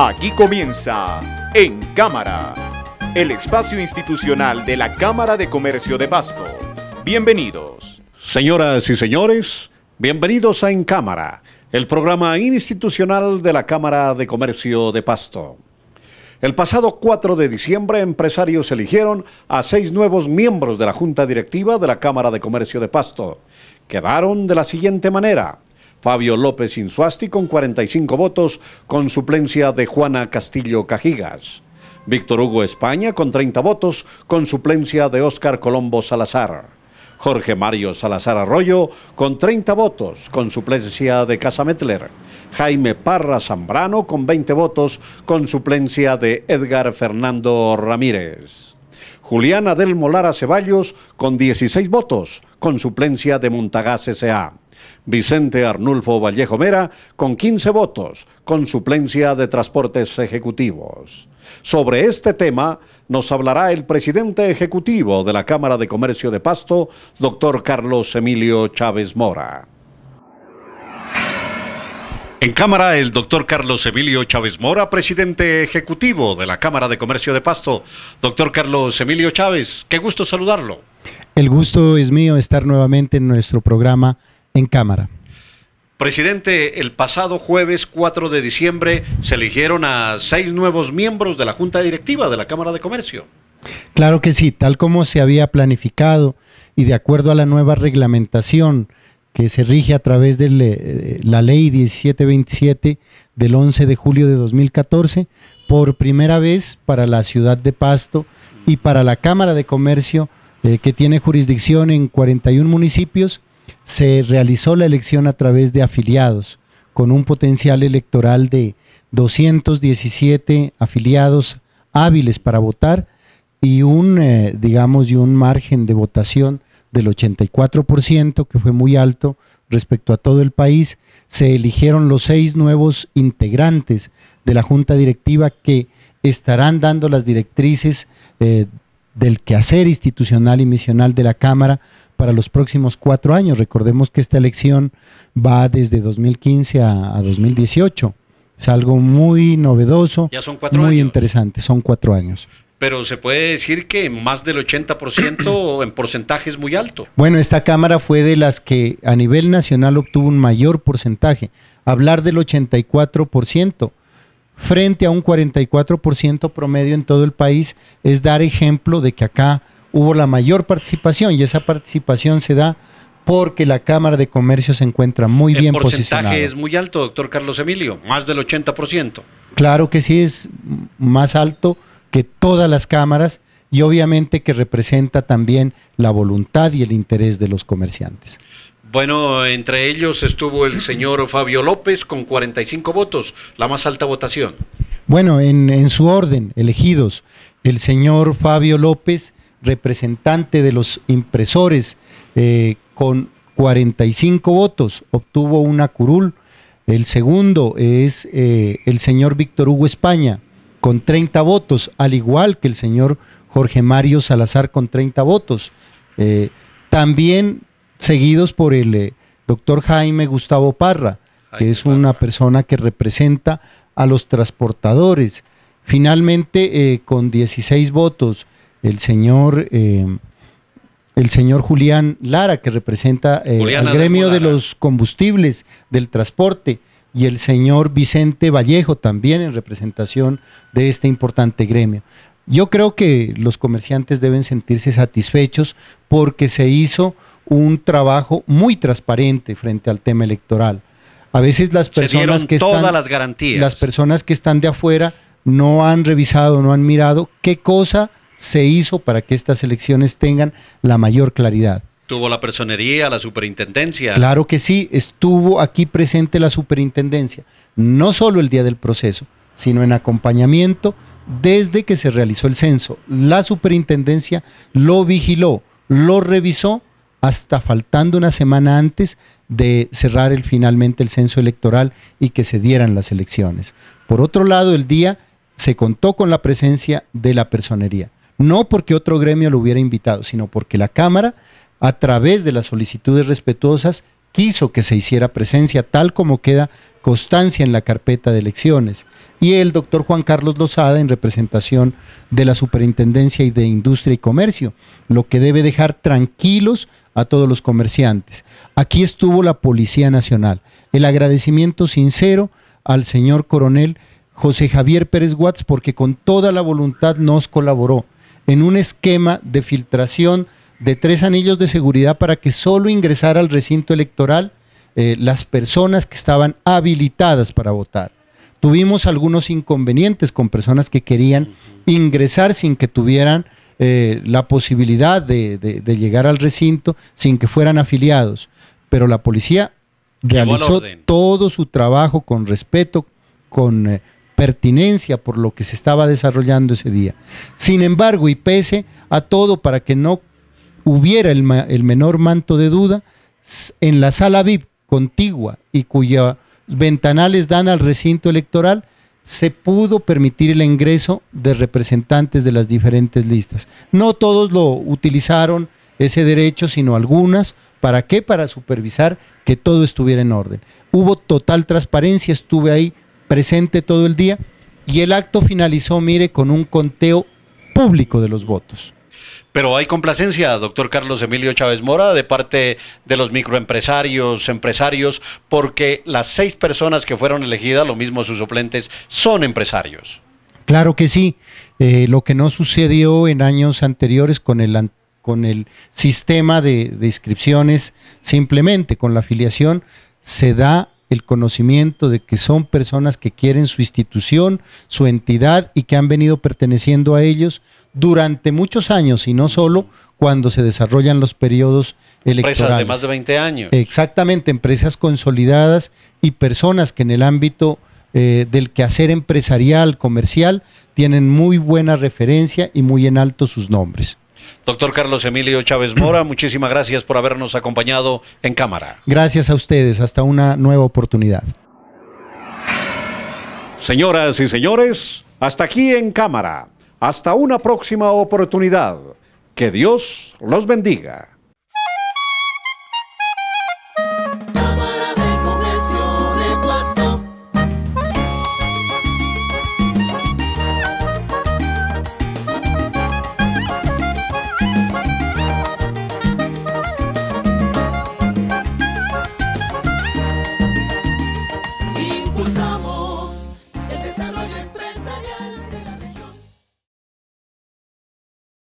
Aquí comienza En Cámara, el espacio institucional de la Cámara de Comercio de Pasto. Bienvenidos. Señoras y señores, bienvenidos a En Cámara, el programa institucional de la Cámara de Comercio de Pasto. El pasado 4 de diciembre, empresarios eligieron a seis nuevos miembros de la Junta Directiva de la Cámara de Comercio de Pasto. Quedaron de la siguiente manera. Fabio López Insuasti con 45 votos, con suplencia de Juana Castillo Cajigas. Víctor Hugo España con 30 votos, con suplencia de Óscar Colombo Salazar. Jorge Mario Salazar Arroyo con 30 votos, con suplencia de Casametler. Jaime Parra Zambrano con 20 votos, con suplencia de Edgar Fernando Ramírez. Juliana del Molara Ceballos con 16 votos, con suplencia de Montagás S.A. Vicente Arnulfo Vallejo Mera con 15 votos, con suplencia de Transportes Ejecutivos. Sobre este tema nos hablará el presidente ejecutivo de la Cámara de Comercio de Pasto, doctor Carlos Emilio Chávez Mora. En cámara, el doctor Carlos Emilio Chávez Mora, presidente ejecutivo de la Cámara de Comercio de Pasto. Doctor Carlos Emilio Chávez, qué gusto saludarlo. El gusto es mío estar nuevamente en nuestro programa en cámara. Presidente, el pasado jueves 4 de diciembre se eligieron a seis nuevos miembros de la Junta Directiva de la Cámara de Comercio. Claro que sí, tal como se había planificado y de acuerdo a la nueva reglamentación que se rige a través de eh, la ley 1727 del 11 de julio de 2014, por primera vez para la ciudad de Pasto y para la Cámara de Comercio, eh, que tiene jurisdicción en 41 municipios, se realizó la elección a través de afiliados, con un potencial electoral de 217 afiliados hábiles para votar y un, eh, digamos, y un margen de votación del 84%, que fue muy alto respecto a todo el país. Se eligieron los seis nuevos integrantes de la Junta Directiva que estarán dando las directrices eh, del quehacer institucional y misional de la Cámara para los próximos cuatro años. Recordemos que esta elección va desde 2015 a, 2018. Es algo muy novedoso, muy interesante, son cuatro años pero se puede decir que más del 80% en porcentaje es muy alto. Bueno, esta Cámara fue de las que a nivel nacional obtuvo un mayor porcentaje, hablar del 84% frente a un 44% promedio en todo el país es dar ejemplo de que acá hubo la mayor participación y esa participación se da porque la Cámara de Comercio se encuentra muy bien posicionada. El porcentaje es muy alto, doctor Carlos Emilio, más del 80%. Claro que sí, es más alto que todas las cámaras y obviamente que representa también la voluntad y el interés de los comerciantes. Bueno, entre ellos estuvo el señor Fabio López con 45 votos, la más alta votación. Bueno, en, su orden, elegidos, el señor Fabio López, representante de los impresores, eh, con 45 votos, obtuvo una curul. El segundo es eh, el señor Víctor Hugo España, con 30 votos, al igual que el señor Jorge Mario Salazar con 30 votos. Eh, también seguidos por el eh, doctor Jaime Gustavo Parra, que es una persona que representa a los transportadores. Finalmente, eh, con 16 votos, el señor, el señor Julián Lara, que representa el gremio de los combustibles del transporte y el señor Vicente Vallejo también en representación de este importante gremio. Yo creo que los comerciantes deben sentirse satisfechos porque se hizo un trabajo muy transparente frente al tema electoral. A veces las personas que todas las garantías. las personas que están de afuera no han revisado, no han mirado qué cosa se hizo para que estas elecciones tengan la mayor claridad. Tuvo la personería, la superintendencia. Claro que sí, estuvo aquí presente la superintendencia, no solo el día del proceso, sino en acompañamiento desde que se realizó el censo. La superintendencia lo vigiló, lo revisó hasta faltando una semana antes de cerrar finalmente el censo electoral y que se dieran las elecciones. Por otro lado, el día se contó con la presencia de la personería, no porque otro gremio lo hubiera invitado, sino porque la Cámara a través de las solicitudes respetuosas, quiso que se hiciera presencia, tal como queda constancia en la carpeta de elecciones. Y el doctor Juan Carlos Lozada, en representación de la Superintendencia y de Industria y Comercio, lo que debe dejar tranquilos a todos los comerciantes. Aquí estuvo la Policía Nacional. El agradecimiento sincero al señor coronel José Javier Pérez Watts, porque con toda la voluntad nos colaboró en un esquema de filtración de tres anillos de seguridad para que solo ingresara al recinto electoral eh, las personas que estaban habilitadas para votar. Tuvimos algunos inconvenientes con personas que querían ingresar sin que tuvieran eh, la posibilidad de, llegar al recinto, sin que fueran afiliados. Pero la policía realizó todo su trabajo con respeto, con eh, pertinencia por lo que se estaba desarrollando ese día. Sin embargo, y pese a todo para que no hubiera el, menor manto de duda, en la sala VIP contigua y cuyos ventanales dan al recinto electoral, se pudo permitir el ingreso de representantes de las diferentes listas. No todos lo utilizaron ese derecho, sino algunas. ¿Para qué? Para supervisar que todo estuviera en orden. Hubo total transparencia, estuve ahí presente todo el día y el acto finalizó, mire, con un conteo público de los votos. Pero hay complacencia, doctor Carlos Emilio Chávez Mora, de parte de los microempresarios, empresarios, porque las seis personas que fueron elegidas, lo mismo sus suplentes, son empresarios. Claro que sí. Eh, lo que no sucedió en años anteriores con el, con el sistema de, de inscripciones, simplemente con la afiliación, se da el conocimiento de que son personas que quieren su institución, su entidad y que han venido perteneciendo a ellos durante muchos años y no solo cuando se desarrollan los periodos electorales. Empresas de más de 20 años. Exactamente, empresas consolidadas y personas que en el ámbito eh, del quehacer empresarial, comercial, tienen muy buena referencia y muy en alto sus nombres. Doctor Carlos Emilio Chávez Mora, muchísimas gracias por habernos acompañado en cámara. Gracias a ustedes, hasta una nueva oportunidad. Señoras y señores, hasta aquí en cámara, hasta una próxima oportunidad. Que Dios los bendiga.